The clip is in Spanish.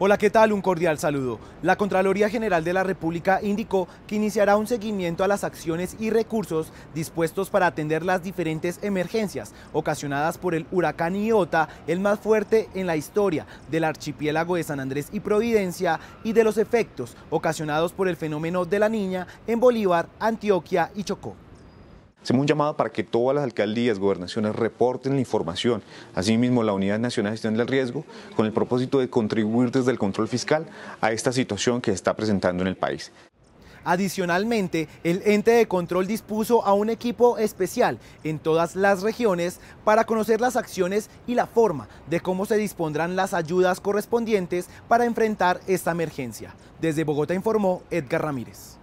Hola, ¿qué tal? Un cordial saludo. La Contraloría General de la República indicó que iniciará un seguimiento a las acciones y recursos dispuestos para atender las diferentes emergencias ocasionadas por el huracán Iota, el más fuerte en la historia del archipiélago de San Andrés y Providencia, y de los efectos ocasionados por el fenómeno de la niña en Bolívar, Antioquia y Chocó. Hacemos un llamado para que todas las alcaldías, gobernaciones reporten la información, asimismo la Unidad Nacional de Gestión del Riesgo, con el propósito de contribuir desde el control fiscal a esta situación que se está presentando en el país. Adicionalmente, el ente de control dispuso a un equipo especial en todas las regiones para conocer las acciones y la forma de cómo se dispondrán las ayudas correspondientes para enfrentar esta emergencia. Desde Bogotá informó Edgar Ramírez.